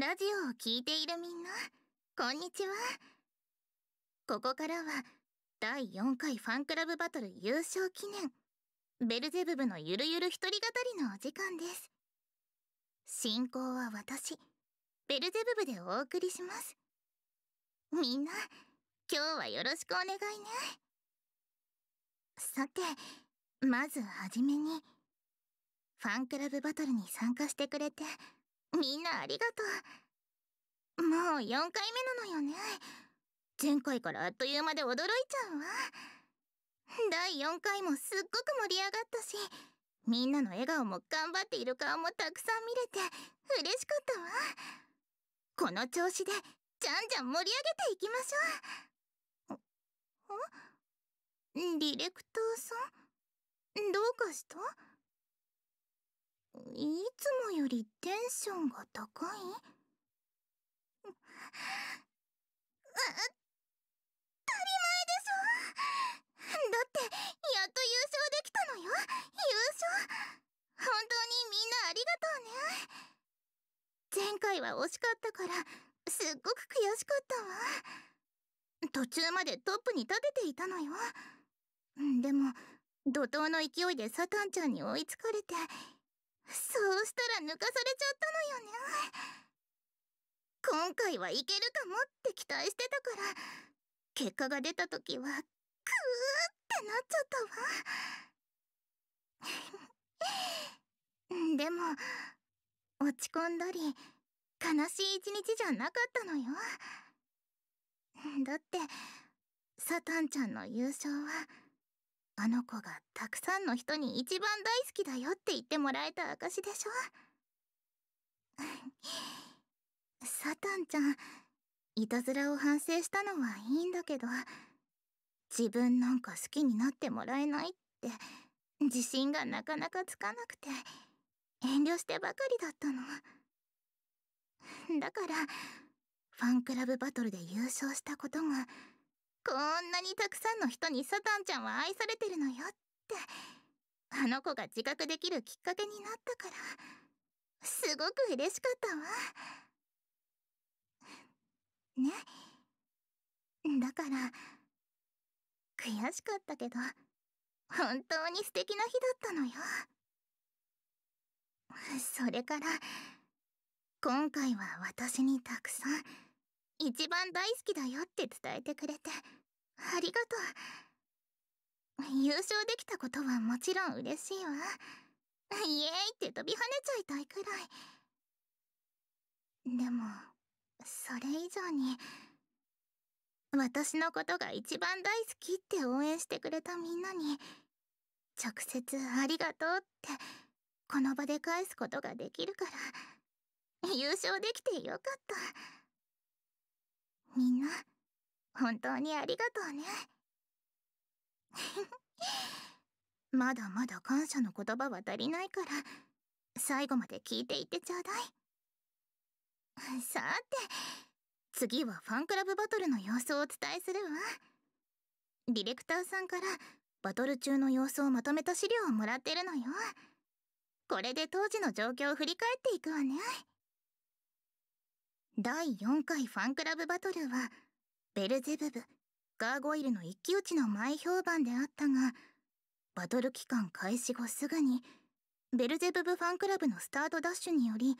ラジオを聴いているみんな、こんにちは。ここからは、第4回ファンクラブバトル優勝記念、ベルゼブブのゆるゆる一人語りのお時間です。進行は私、ベルゼブブでお送りします。みんな、今日はよろしくお願いね。さて、まずはじめに、ファンクラブバトルに参加してくれて、みんなありがとうもう4回目なのよね前回からあっという間で驚いちゃうわ第4回もすっごく盛り上がったしみんなの笑顔も頑張っている顔もたくさん見れて嬉しかったわこの調子でじゃんじゃん盛り上げていきましょうディレクターさんどうかしたいつもよりションが高い当たり前でしょだってやっと優勝できたのよ優勝本当にみんなありがとうね前回は惜しかったからすっごく悔しかったわ途中までトップに立てていたのよでも怒涛の勢いでサタンちゃんに追いつかれてそうしたら抜かされちゃったのよね今回はいけるかもって期待してたから結果が出た時はクーってなっちゃったわでも落ち込んだり悲しい一日じゃなかったのよだってサタンちゃんの優勝はあの子がたくさんの人に一番大好きだよって言ってもらえた証でしょ サタンちゃんいたずらを反省したのはいいんだけど自分なんか好きになってもらえないって自信がなかなかつかなくて遠慮してばかりだったの だからファンクラブバトルで優勝したことがこんなにたくさんの人にサタンちゃんは愛されてるのよってあの子が自覚できるきっかけになったからすごく嬉しかったわねだから悔しかったけど本当に素敵な日だったのよそれから今回は私にたくさん一番大好きだよって伝えてくれてありがとう優勝できたことはもちろん嬉しいわイエーイって飛び跳ねちゃいたいくらいでもそれ以上に私のことが一番大好きって応援してくれたみんなに直接ありがとうってこの場で返すことができるから優勝できてよかった。みんな本当にありがとうね まだまだ感謝の言葉は足りないから最後まで聞いていってちょうだいさて次はファンクラブバトルの様子をお伝えするわディレクターさんからバトル中の様子をまとめた資料をもらってるのよこれで当時の状況を振り返っていくわね第4回ファンクラブバトルは、ベルゼブブ、ガーゴイルの一騎打ちの前評判であったが、バトル期間開始後すぐに、ベルゼブブファンクラブのスタートダッシュにより、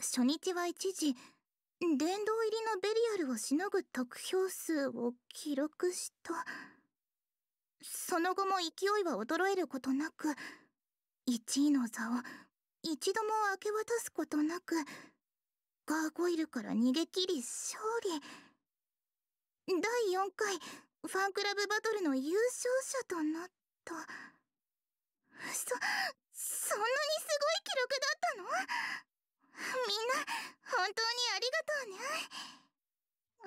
初日は一時、殿堂入りのベリアルをしのぐ得票数を記録した。その後も勢いは衰えることなく、1位の座を一度も明け渡すことなく、ガーゴイルから逃げ切り勝利第4回ファンクラブバトルの優勝者となったそそんなにすごい記録だったのみんな本当にあり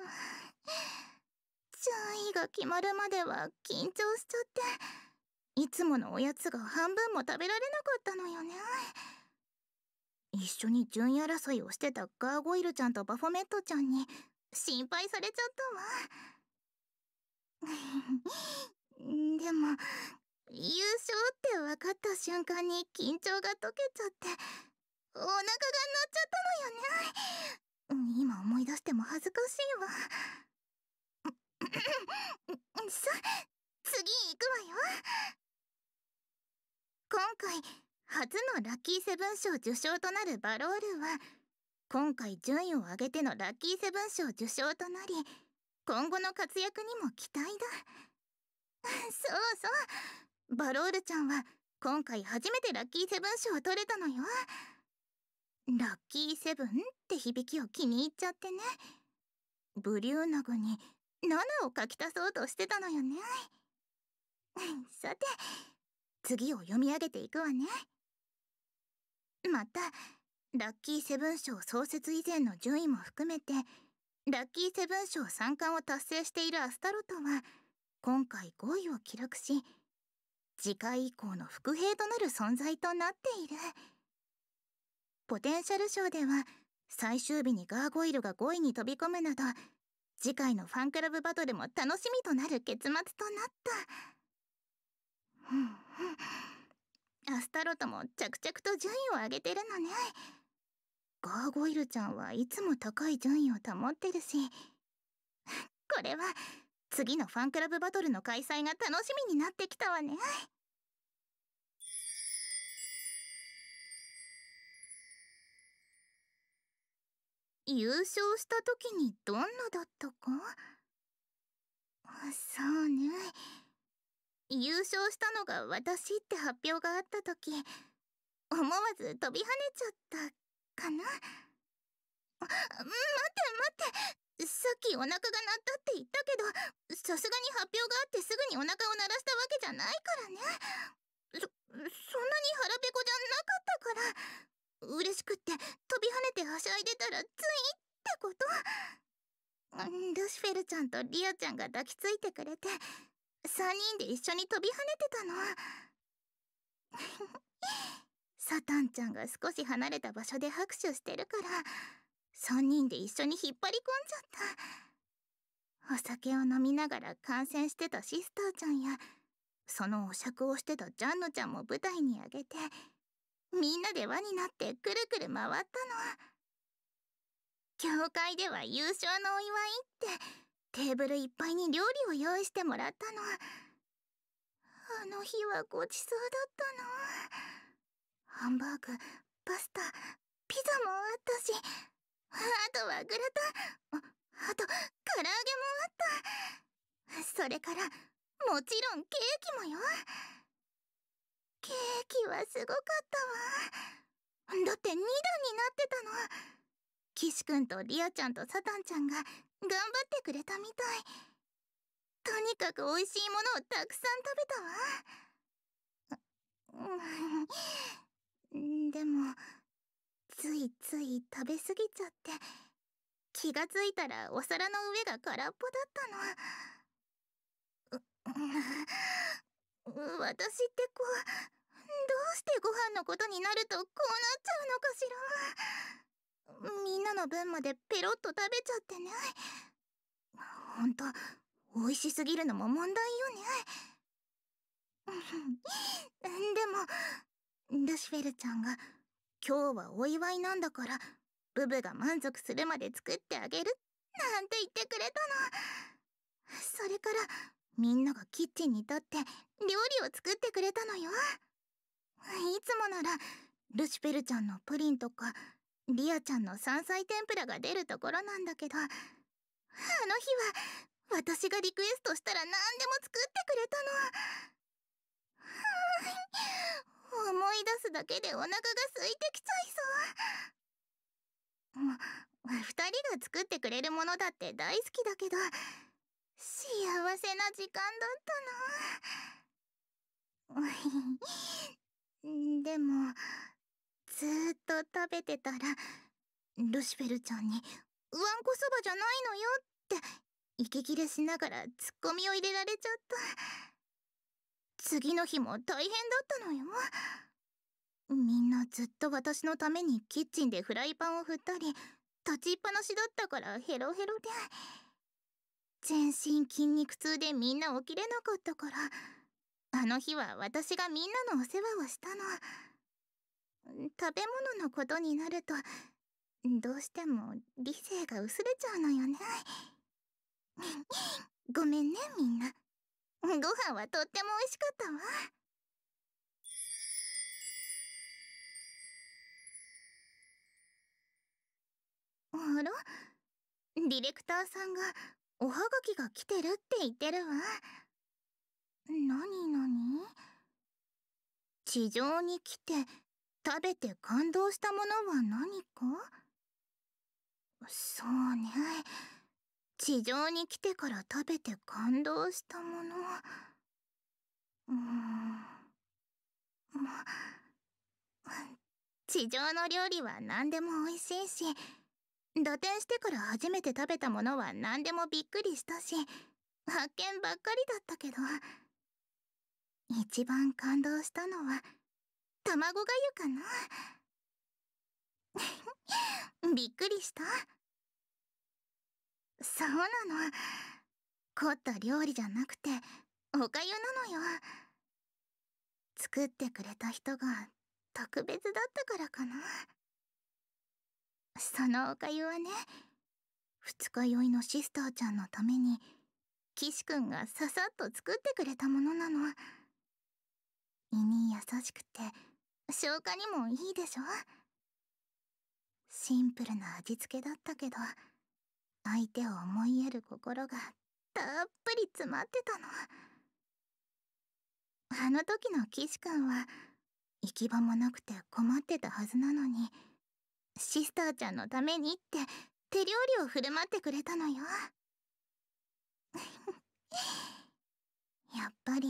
がとうね順位が決まるまでは緊張しちゃっていつものおやつが半分も食べられなかったのよね。一緒に順位争いをしてたガーゴイルちゃんとバフォメットちゃんに心配されちゃったわ でも優勝って分かった瞬間に緊張が解けちゃってお腹が鳴っちゃったのよね今思い出しても恥ずかしいわ さ次行くわよ今回初のラッキーセブン賞受賞となるバロールは今回順位を上げてのラッキーセブン賞受賞となり今後の活躍にも期待だ そうそうバロールちゃんは今回初めてラッキーセブン賞を取れたのよラッキーセブンって響きを気に入っちゃってねブリューナグに7を書き足そうとしてたのよね さて次を読み上げていくわね。またラッキーセブン賞創設以前の順位も含めてラッキーセブン賞3冠を達成しているアスタロトは今回5位を記録し次回以降の伏兵となる存在となっているポテンシャル賞では最終日にガーゴイルが5位に飛び込むなど次回のファンクラブバトルも楽しみとなる結末となった。アスタロトも着々と順位を上げてるのねガーゴイルちゃんはいつも高い順位を保ってるしこれは次のファンクラブバトルの開催が楽しみになってきたわね優勝した時にどんなだったかそうね優勝したのが私って発表があった時思わず飛び跳ねちゃったかな待って待ってさっきお腹が鳴ったって言ったけどさすがに発表があってすぐにお腹を鳴らしたわけじゃないからねそそんなに腹ペコじゃなかったから嬉しくって飛び跳ねてはしゃいでたらついってことルシフェルちゃんとリアちゃんが抱きついてくれて3人で一緒に飛び跳ねてたの サタンちゃんが少し離れた場所で拍手してるから3人で一緒に引っ張り込んじゃったお酒を飲みながら観戦してたシスターちゃんやそのお酌をしてたジャンヌちゃんも舞台に上げてみんなで輪になってくるくる回ったの教会では優勝のお祝いってテーブルいっぱいに料理を用意してもらったのあの日はごちそうだったのハンバーグパスタピザもあったしあとはグラタンあと唐揚げもあったそれからもちろんケーキもよケーキはすごかったわだって2段になってたの岸くんとリアちゃんとサタンちゃんが頑張ってくれたみたいとにかく美味しいものをたくさん食べたわうん でもついつい食べ過ぎちゃって気がついたらお皿の上が空っぽだったの 私ってこうどうしてご飯のことになるとこうなっちゃうのかしらみんなの分までペロッと食べちゃってねほんと美味しすぎるのも問題よね でもルシフェルちゃんが今日はお祝いなんだからブブが満足するまで作ってあげるなんて言ってくれたのそれからみんながキッチンに立って料理を作ってくれたのよいつもならルシフェルちゃんのプリンとかリアちゃんの山菜天ぷらが出るところなんだけどあの日は私がリクエストしたら何でも作ってくれたの思い出すだけでお腹が空いてきちゃいそう二人が作ってくれるものだって大好きだけど幸せな時間だったな でもずーっと食べてたらルシフェルちゃんに「わんこそばじゃないのよ」って息切れしながらツッコミを入れられちゃった次の日も大変だったのよみんなずっと私のためにキッチンでフライパンを振ったり立ちっぱなしだったからヘロヘロで全身筋肉痛でみんな起きれなかったからあの日は私がみんなのお世話をしたの。食べ物のことになるとどうしても理性が薄れちゃうのよね ごめんねみんなご飯はとっても美味しかったわあらディレクターさんがおはがきが来てるって言ってるわ。何何地上に来て食べて感動したものは何かそうね。地上に来てから食べて感動したもの。うーん。ま、地上の料理は何でも美味しいし、打点してから初めて食べたものは何でもびっくりしたし、発見ばっかりだったけど、一番感動したのは、卵がゆかな びっくりしたそうなの凝った料理じゃなくておかゆなのよ作ってくれた人が特別だったからかなそのおかゆはね二日酔いのシスターちゃんのために岸くんがささっと作ってくれたものなの胃に優しくて消化にもいいでしょシンプルな味付けだったけど相手を思いやる心がたっぷり詰まってたのあの時の岸君は行き場もなくて困ってたはずなのにシスターちゃんのためにって手料理を振る舞ってくれたのよ やっぱり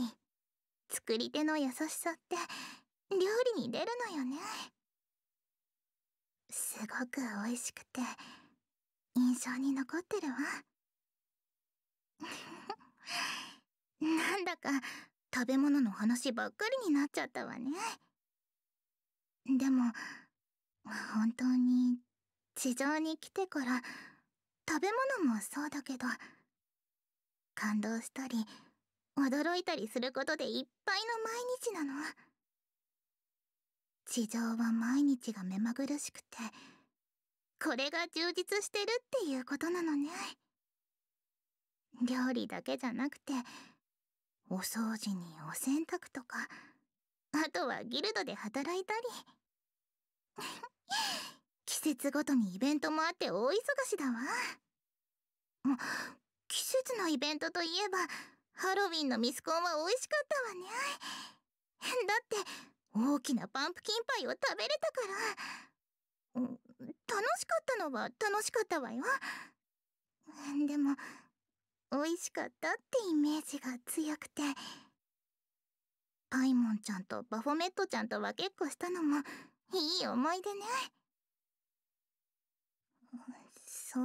作り手の優しさって料理に出るのよねすごく美味しくて印象に残ってるわ なんだか食べ物の話ばっかりになっちゃったわねでも本当に地上に来てから食べ物もそうだけど感動したり驚いたりすることでいっぱいの毎日なの。地上は毎日が目まぐるしくてこれが充実してるっていうことなのね料理だけじゃなくてお掃除にお洗濯とかあとはギルドで働いたり 季節ごとにイベントもあって大忙しだわ季節のイベントといえばハロウィンのミスコンは美味しかったわねだって大きなパンプキンパイを食べれたから楽しかったのは楽しかったわよでも美味しかったってイメージが強くてパイモンちゃんとバフォメットちゃんと分けっこしたのもいい思い出ねそう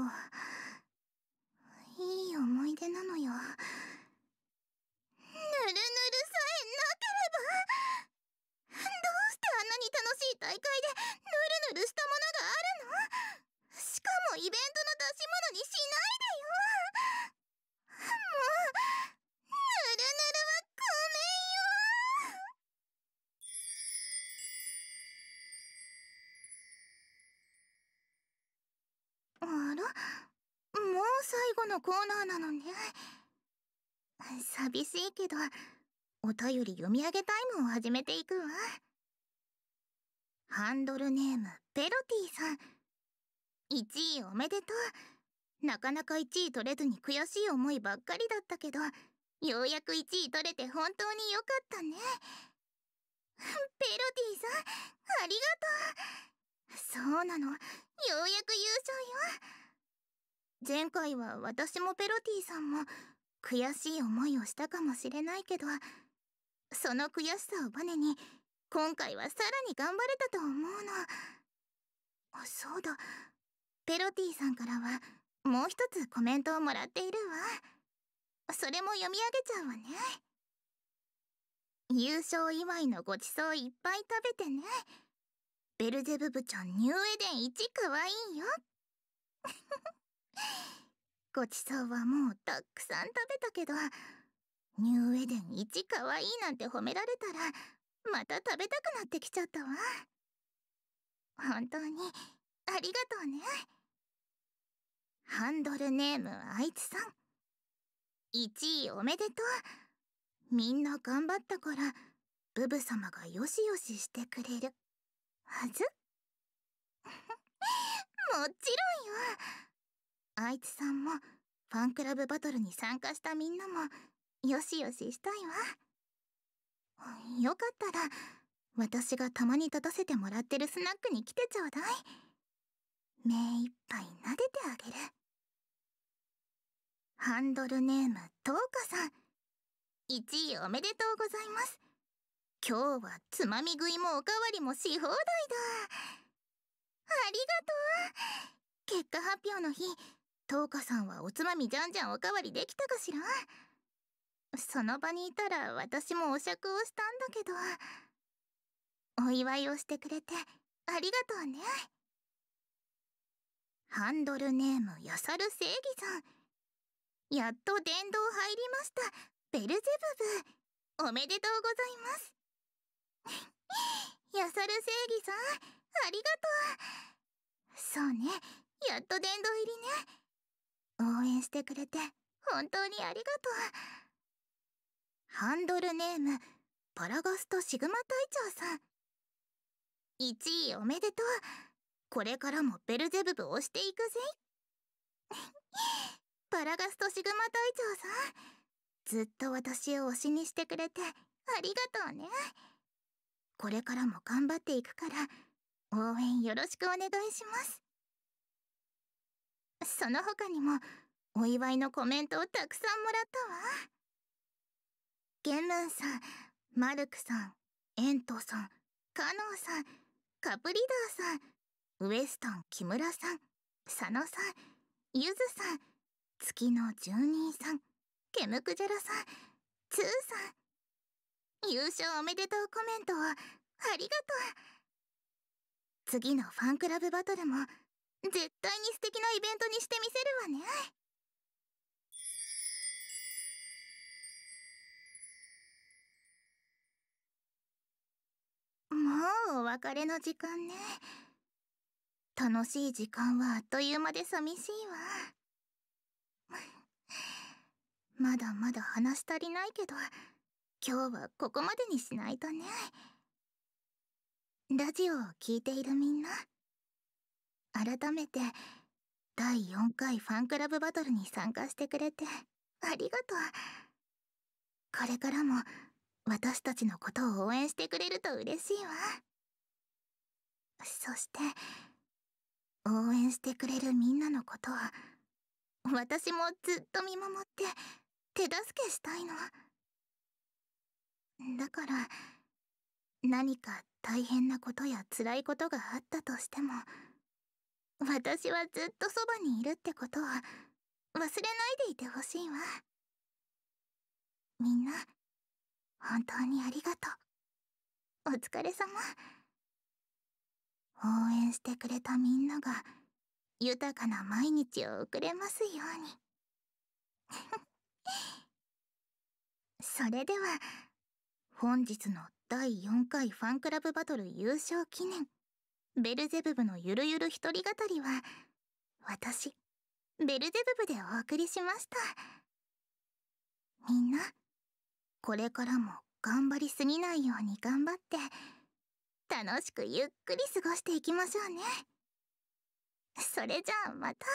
いい思い出なのよぬるぬるさえなければどうしてあんなに楽しい大会でぬるぬるしたものがあるのしかもイベントの出し物にしないでよももううぬぬるるはごめんよあら最後のコーナーなのね。寂しいけど、お便り読み上げタイムを始めていくわ。ハンドルネーム、ペロティさん。1位おめでとう。なかなか1位取れずに悔しい思いばっかりだったけど、ようやく1位取れて本当によかったね。ペロティさん、ありがとう。そうなの、ようやく優勝よ。前回は私もペロティさんも悔しい思いをしたかもしれないけど、その悔しさをバネに今回はさらに頑張れたと思うのあそうだペロティさんからはもう一つコメントをもらっているわそれも読み上げちゃうわね優勝祝いのごちそういっぱい食べてねベルゼブブちゃんニューエデン一かわいいよ ごちそうはもうたくさん食べたけどニューエデン一可愛いなんて褒められたらまた食べたくなってきちゃったわ本当にありがとうねハンドルネームあいつさん1位おめでとうみんな頑張ったからブブ様がよしよししてくれるはず もちろんよあいつさんもファンクラブバトルに参加したみんなもよしよししたいわよかったら私がたまに立たせてもらってるスナックに来てちょうだい目いっぱい撫でてあげるハンドルネームトウカさん1位おめでとうございます今日はつまみ食いもおかわりもし放題だありがとう結果発表の日トウカさんはおつまみじゃんじゃんおかわりできたかしらその場にいたら私もお酌をしたんだけどお祝いをしてくれてありがとうねハンドルネームやさる正義さんやっと殿堂入りましたベルゼブブおめでとうございます やさる正義さんありがとうそうねやっと殿堂入りね応援してくれて本当にありがとう。ハンドルネーム、パラガストシグマ隊長さん。1位おめでとう。これからもベルゼブブをしていくぜ。パラガストシグマ隊長さん。ずっと私を推しにしてくれてありがとうね。これからも頑張っていくから、応援よろしくお願いします。その他にも、お祝いのコメントをたくさんもらったわ。元蘭さん、マルクさん、エントさん、カノンさん、カプリダーさん、ウエストン木村さん、佐野さん、ゆずさん、月の住人さん、ケムクジャラさん、ツーさん。優勝おめでとうコメントをありがとう。次のファンクラブバトルも絶対に素敵なイベントにしてみせるわね。別れの時間ね。楽しい時間はあっという間で寂しいわ。まだまだ話足りないけど、今日はここまでにしないとね。ラジオを聴いているみんな、改めて第4回ファンクラブバトルに参加してくれてありがとう。これからも私たちのことを応援してくれると嬉しいわ。そして応援してくれるみんなのことは私もずっと見守って手助けしたいのだから何か大変なことや辛いことがあったとしても私はずっとそばにいるってことは忘れないでいてほしいわみんな本当にありがとうお疲れ様。応援してくれたみんなが豊かな毎日を送れますように それでは本日の第4回ファンクラブバトル優勝記念ベルゼブブのゆるゆる一人語りは私ベルゼブブでお送りしましたみんなこれからも頑張りすぎないように頑張って楽しくゆっくり過ごしていきましょうね。それじゃあまた。